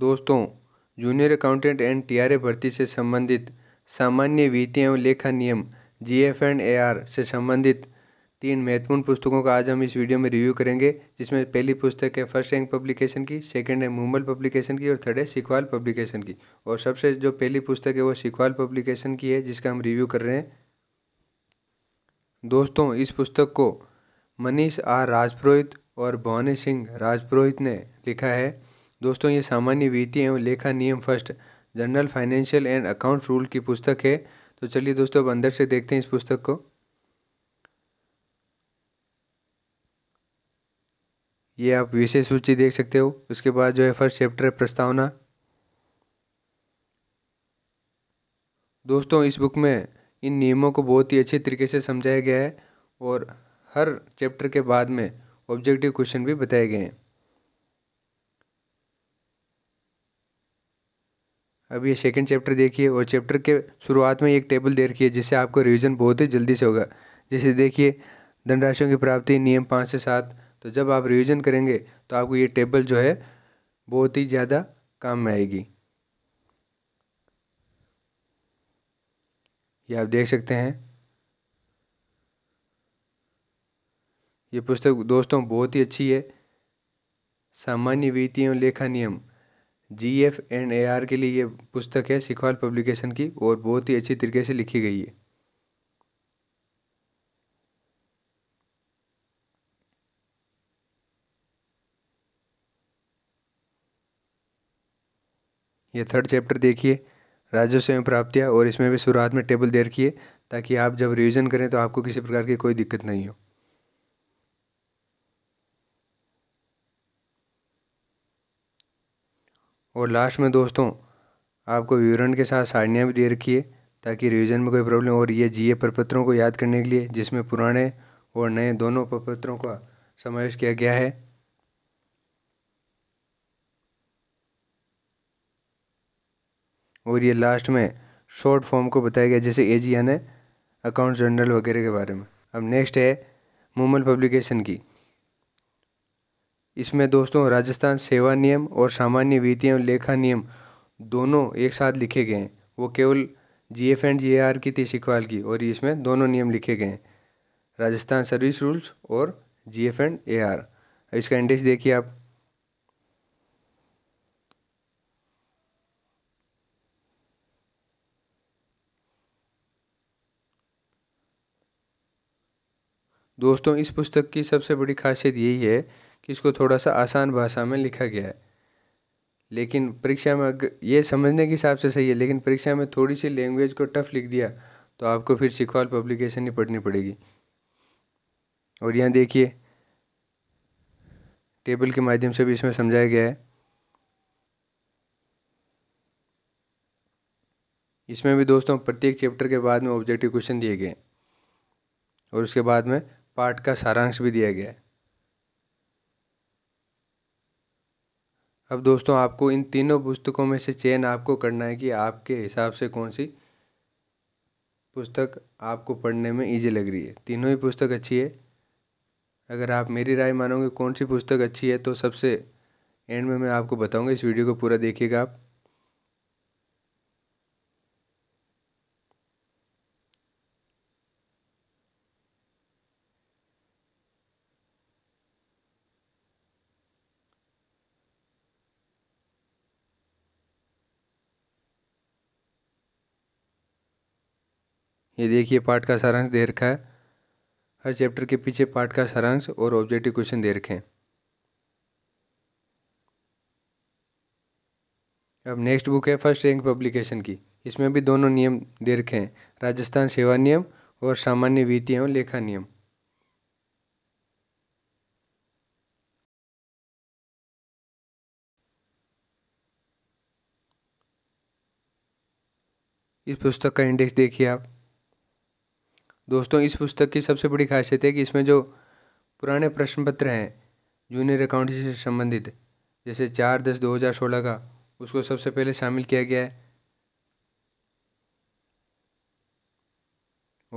दोस्तों junior accountant and TRE भर्ती से संबंधित सामान्य वित्तीय एवं लेखा नियम G F and A R से संबंधित तीन महत्वपूर्ण पुस्तकों का आज हम इस वीडियो में रिव्यू करेंगे जिसमें पहली पुस्तक है फर्स्ट रैंक पब्लिकेशन की सेकंड है मुंबल पब्लिकेशन की और थर्ड है सिखवाल पब्लिकेशन की और सबसे जो पहली पुस्तक है वो सिखवाल पब्लिकेशन की है जिसका हम रिव्यू कर रहे हैं दोस्तों इस पुस्तक को मनीष आर राजपुरोहित और भवानी सिंह राजपुरोहित ने लिखा है दोस्तों ये सामान्य वित्तीय एवं लेखा नियम first general financial and account rule की पुस्तक है तो चलिए दोस्तों अब अंदर से देखते हैं इस पुस्तक को ये आप विषय सूची देख सकते हो उसके बाद जो है फर्स्ट चैप्टर है प्रस्तावना दोस्तों इस बुक में इन नियमों को बहुत ही अच्छे तरीके से समझाया गया है और हर चैप्टर के बाद में ऑब्जेक्टिव क्वेश्चन भी बताए गए हैं अब ये सेकंड चैप्टर देखिए और चैप्टर के शुरुआत में एक टेबल दे रखी है जिससे आपको रिविजन बहुत ही जल्दी से होगा जैसे देखिए धनराशियों की प्राप्ति नियम पाँच से सात तो जब आप रिविजन करेंगे तो आपको ये टेबल जो है बहुत ही ज़्यादा काम में आएगी ये आप देख सकते हैं ये पुस्तक दोस्तों बहुत ही अच्छी है सामान्य वित्तीय लेखा नियम G F N A R के लिए ये पुस्तक है सिखवाल पब्लिकेशन की और बहुत ही अच्छी तरीके से लिखी गई है ये थर्ड चैप्टर देखिए राज्य स्वयं प्राप्तियाँ और इसमें भी शुरुआत में टेबल दे रखी है ताकि आप जब रिविज़न करें तो आपको किसी प्रकार की कोई दिक्कत नहीं हो और लास्ट में दोस्तों आपको विवरण के साथ सारणियाँ भी दे रखी है ताकि रिवीजन में कोई प्रॉब्लम और ये जीए प्रपत्रों को याद करने के लिए जिसमें पुराने और नए दोनों प्रपत्रों का समावेश किया गया है और ये लास्ट में शॉर्ट फॉर्म को बताया गया जैसे ए जी अकाउंट जनरल वगैरह के बारे में अब नेक्स्ट है मूमल पब्लिकेशन की इसमें दोस्तों राजस्थान सेवा नियम और सामान्य वित्तीय लेखा नियम दोनों एक साथ लिखे गए हैं वो केवल G F and G R की थी सिखवाल की और इसमें दोनों नियम लिखे गए हैं राजस्थान सर्विस रूल्स और G F and A R इसका इंडेक्स देखिए आप दोस्तों इस पुस्तक की सबसे बड़ी खासियत यही है कि इसको थोड़ा सा आसान भाषा में लिखा गया है लेकिन परीक्षा में ये समझने के हिसाब से सही है लेकिन परीक्षा में थोड़ी सी लैंग्वेज को टफ लिख दिया तो आपको फिर सिखवाल पब्लिकेशन ही पढ़नी पड़ेगी और यहाँ देखिए टेबल के माध्यम से भी इसमें समझाया गया है इसमें भी दोस्तों प्रत्येक चैप्टर के बाद में ऑब्जेक्टिव क्वेश्चन दिए गए और उसके बाद में पाठ का सारांश भी दिया गया है अब दोस्तों आपको इन तीनों पुस्तकों में से चयन आपको करना है कि आपके हिसाब से कौन सी पुस्तक आपको पढ़ने में ईजी लग रही है तीनों ही पुस्तक अच्छी है अगर आप मेरी राय मानोगे कौन सी पुस्तक अच्छी है तो सबसे एंड में मैं आपको बताऊंगा इस वीडियो को पूरा देखिएगा आप ये देखिए पाठ का सारांश दे रखा है हर चैप्टर के पीछे पाठ का सारांश और ऑब्जेक्टिव क्वेश्चन दे रखे हैं अब नेक्स्ट बुक है फर्स्ट रैंक पब्लिकेशन की इसमें भी दोनों नियम दे रखे हैं राजस्थान सेवा नियम और सामान्य वित्तीय एवं लेखा नियम इस पुस्तक का इंडेक्स देखिए आप दोस्तों इस पुस्तक की सबसे बड़ी खासियत है कि इसमें जो पुराने प्रश्न पत्र हैं जूनियर अकाउंटेंसी से संबंधित जैसे चार दस दो हज़ार सोलह का उसको सबसे पहले शामिल किया गया है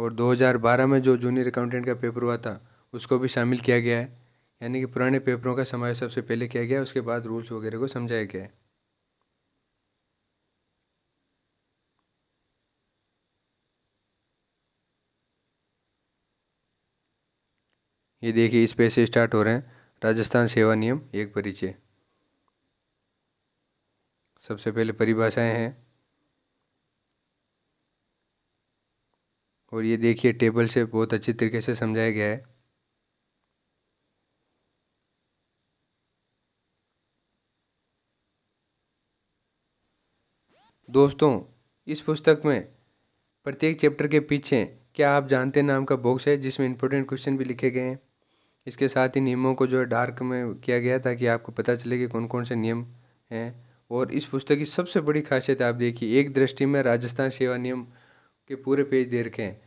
और दो हजार बारह में जो जूनियर अकाउंटेंट का पेपर हुआ था उसको भी शामिल किया गया है यानी कि पुराने पेपरों का समावेश सबसे पहले किया गया उसके बाद रूल्स वगैरह को समझाया गया है ये देखिए इस पे से स्टार्ट हो रहे हैं राजस्थान सेवा नियम एक परिचय सबसे पहले परिभाषाएं हैं और ये देखिए टेबल से बहुत अच्छे तरीके से समझाया गया है दोस्तों इस पुस्तक में प्रत्येक चैप्टर के पीछे क्या आप जानते हैं नाम का बॉक्स है जिसमें इंपॉर्टेंट क्वेश्चन भी लिखे गए हैं इसके साथ ही नियमों को जो है डार्क में किया गया ताकि आपको पता चले कि कौन कौन से नियम हैं और इस पुस्तक की सबसे बड़ी खासियत आप देखिए एक दृष्टि में राजस्थान सेवा नियम के पूरे पेज दे रखे हैं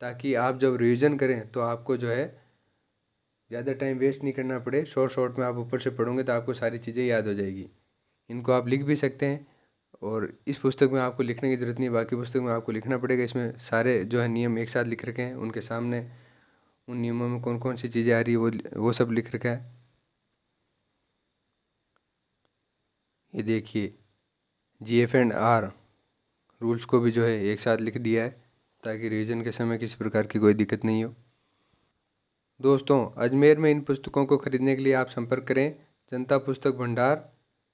ताकि आप जब रिविज़न करें तो आपको जो है ज़्यादा टाइम वेस्ट नहीं करना पड़े शॉर्ट शॉर्ट में आप ऊपर से पढ़ोगे तो आपको सारी चीज़ें याद हो जाएगी इनको आप लिख भी सकते हैं और इस पुस्तक में आपको लिखने की ज़रूरत नहीं है बाकी पुस्तक में आपको लिखना पड़ेगा इसमें सारे जो है नियम एक साथ लिख रखे हैं उनके सामने उन नियमों में कौन कौन सी चीज़ें आ रही है वो वो सब लिख रखा है ये देखिए G F and R rules को भी जो है एक साथ लिख दिया है ताकि रिवीजन के समय किसी प्रकार की कोई दिक्कत नहीं हो दोस्तों अजमेर में इन पुस्तकों को खरीदने के लिए आप संपर्क करें जनता पुस्तक भंडार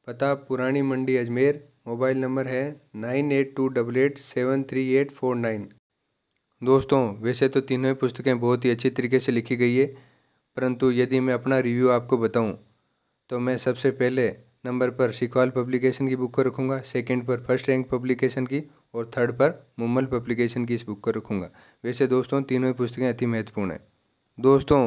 पता पुरानी मंडी अजमेर मोबाइल नंबर है nine eight two double eight seven three eight four nine दोस्तों वैसे तो तीनों ही पुस्तकें बहुत ही अच्छी तरीके से लिखी गई है परंतु यदि मैं अपना रिव्यू आपको बताऊं तो मैं सबसे पहले नंबर पर शिकवाल पब्लिकेशन की बुक को रखूँगा सेकंड पर फर्स्ट रैंक पब्लिकेशन की और थर्ड पर मुम्मल पब्लिकेशन की इस बुक को रखूँगा वैसे दोस्तों तीनों ही पुस्तकें अति महत्वपूर्ण हैं दोस्तों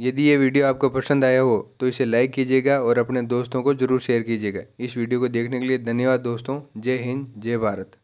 यदि ये वीडियो आपको पसंद आया हो तो इसे लाइक कीजिएगा और अपने दोस्तों को जरूर शेयर कीजिएगा इस वीडियो को देखने के लिए धन्यवाद दोस्तों जय हिंद जय भारत